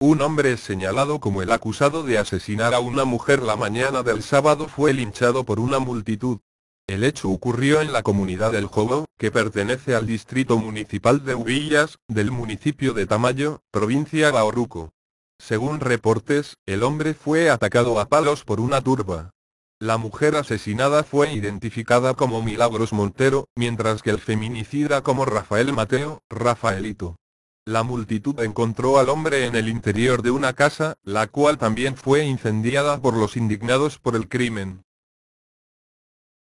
Un hombre señalado como el acusado de asesinar a una mujer la mañana del sábado fue linchado por una multitud. El hecho ocurrió en la comunidad del Jobo, que pertenece al distrito municipal de Ubillas, del municipio de Tamayo, provincia Bahoruco. Según reportes, el hombre fue atacado a palos por una turba. La mujer asesinada fue identificada como Milagros Montero, mientras que el feminicida como Rafael Mateo, Rafaelito. La multitud encontró al hombre en el interior de una casa, la cual también fue incendiada por los indignados por el crimen.